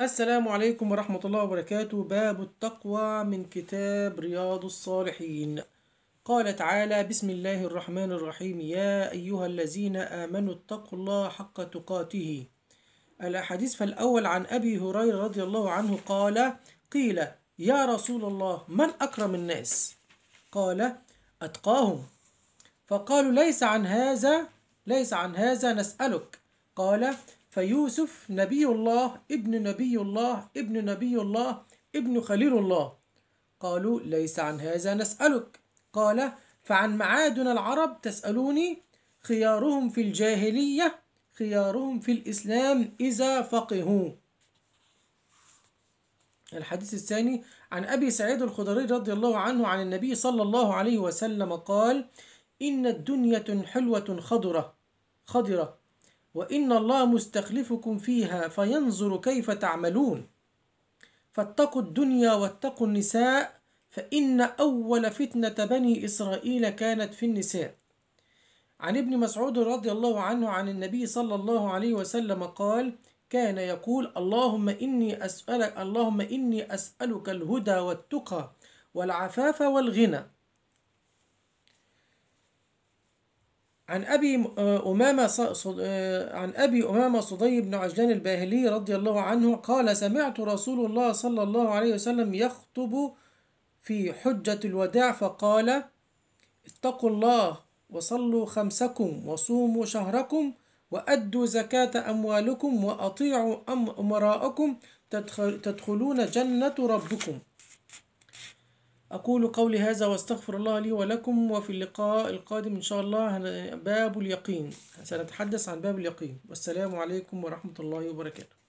السلام عليكم ورحمة الله وبركاته باب التقوى من كتاب رياض الصالحين قال تعالى بسم الله الرحمن الرحيم يا أيها الذين آمنوا اتقوا الله حق تقاته الأحاديث فالأول عن أبي هريرة رضي الله عنه قال قيل يا رسول الله من أكرم الناس قال أتقاهم فقالوا ليس عن هذا ليس عن هذا نسألك قال فيوسف نبي الله ابن نبي الله ابن نبي الله ابن خليل الله قالوا ليس عن هذا نسألك قال فعن معادنا العرب تسألوني خيارهم في الجاهلية خيارهم في الإسلام إذا فقهوا الحديث الثاني عن أبي سعيد الخضري رضي الله عنه عن النبي صلى الله عليه وسلم قال إن الدنيا حلوة خضرة خضرة وإن الله مستخلفكم فيها فينظر كيف تعملون فاتقوا الدنيا واتقوا النساء فإن أول فتنة بني إسرائيل كانت في النساء عن ابن مسعود رضي الله عنه عن النبي صلى الله عليه وسلم قال كان يقول اللهم إني أسألك اللهم إني أسألك الهدى والتقى والعفاف والغنى عن أبي آه، أمامة آه، عن أبي أمامة صدي بن عجلان الباهلي رضي الله عنه قال سمعت رسول الله صلى الله عليه وسلم يخطب في حجة الوداع فقال اتقوا الله وصلوا خمسكم وصوموا شهركم وأدوا زكاة أموالكم وأطيعوا أمراءكم تدخلون جنة ربكم أقول قولي هذا وأستغفر الله لي ولكم وفي اللقاء القادم إن شاء الله باب اليقين سنتحدث عن باب اليقين والسلام عليكم ورحمة الله وبركاته